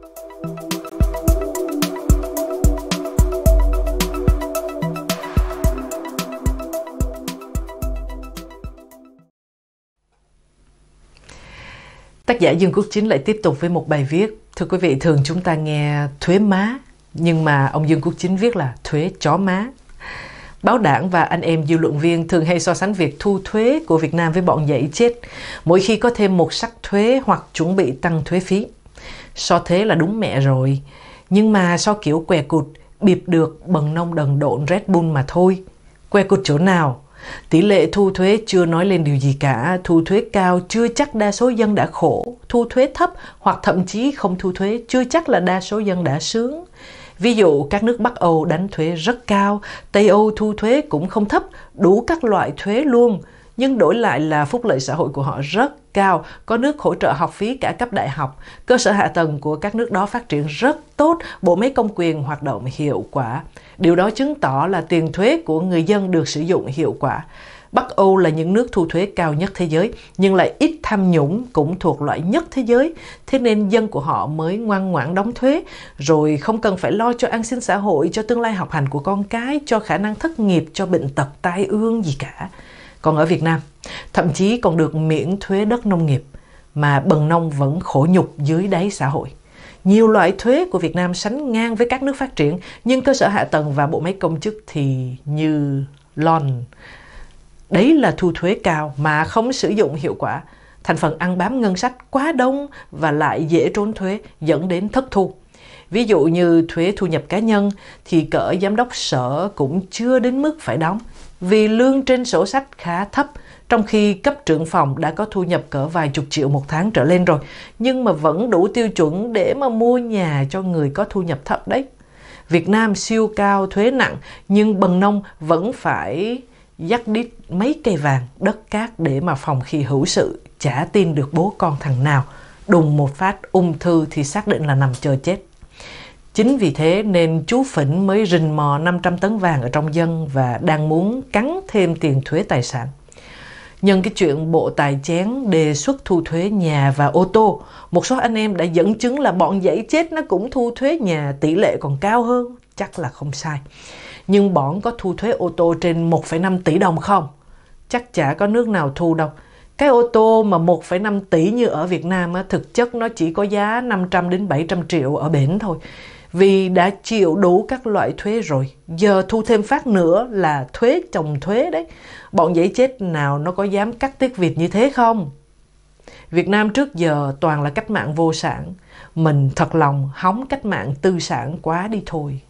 Tác giả Dương Quốc Chính lại tiếp tục với một bài viết. Thưa quý vị, thường chúng ta nghe thuế má, nhưng mà ông Dương Quốc Chính viết là thuế chó má. Báo đảng và anh em dư luận viên thường hay so sánh việc thu thuế của Việt Nam với bọn dậy chết, mỗi khi có thêm một sắc thuế hoặc chuẩn bị tăng thuế phí. So thế là đúng mẹ rồi, nhưng mà so kiểu què cụt, bịp được bằng nông đần độn Red Bull mà thôi. Que cụt chỗ nào? Tỷ lệ thu thuế chưa nói lên điều gì cả, thu thuế cao chưa chắc đa số dân đã khổ, thu thuế thấp hoặc thậm chí không thu thuế chưa chắc là đa số dân đã sướng. Ví dụ các nước Bắc Âu đánh thuế rất cao, Tây Âu thu thuế cũng không thấp, đủ các loại thuế luôn nhưng đổi lại là phúc lợi xã hội của họ rất cao, có nước hỗ trợ học phí cả cấp đại học, cơ sở hạ tầng của các nước đó phát triển rất tốt, bộ máy công quyền hoạt động hiệu quả. Điều đó chứng tỏ là tiền thuế của người dân được sử dụng hiệu quả. Bắc Âu là những nước thu thuế cao nhất thế giới, nhưng lại ít tham nhũng cũng thuộc loại nhất thế giới. Thế nên dân của họ mới ngoan ngoãn đóng thuế, rồi không cần phải lo cho an sinh xã hội, cho tương lai học hành của con cái, cho khả năng thất nghiệp, cho bệnh tật tai ương gì cả còn ở Việt Nam thậm chí còn được miễn thuế đất nông nghiệp mà bần nông vẫn khổ nhục dưới đáy xã hội. Nhiều loại thuế của Việt Nam sánh ngang với các nước phát triển nhưng cơ sở hạ tầng và bộ máy công chức thì như lon. Đấy là thu thuế cao mà không sử dụng hiệu quả. Thành phần ăn bám ngân sách quá đông và lại dễ trốn thuế dẫn đến thất thu. Ví dụ như thuế thu nhập cá nhân thì cỡ giám đốc sở cũng chưa đến mức phải đóng vì lương trên sổ sách khá thấp trong khi cấp trưởng phòng đã có thu nhập cỡ vài chục triệu một tháng trở lên rồi nhưng mà vẫn đủ tiêu chuẩn để mà mua nhà cho người có thu nhập thấp đấy. Việt Nam siêu cao thuế nặng nhưng bần nông vẫn phải dắt đít mấy cây vàng đất cát để mà phòng khi hữu sự chả tin được bố con thằng nào đùng một phát ung thư thì xác định là nằm chờ chết Chính vì thế nên chú Phỉnh mới rình mò 500 tấn vàng ở trong dân và đang muốn cắn thêm tiền thuế tài sản. Nhân cái chuyện Bộ Tài chén đề xuất thu thuế nhà và ô tô, một số anh em đã dẫn chứng là bọn giấy chết nó cũng thu thuế nhà tỷ lệ còn cao hơn, chắc là không sai. Nhưng bọn có thu thuế ô tô trên 1,5 tỷ đồng không? Chắc chả có nước nào thu đâu. Cái ô tô mà 1,5 tỷ như ở Việt Nam á, thực chất nó chỉ có giá 500 đến 700 triệu ở bển thôi vì đã chịu đủ các loại thuế rồi. Giờ thu thêm phát nữa là thuế chồng thuế đấy. Bọn giấy chết nào nó có dám cắt tiết Việt như thế không? Việt Nam trước giờ toàn là cách mạng vô sản. Mình thật lòng hóng cách mạng tư sản quá đi thôi.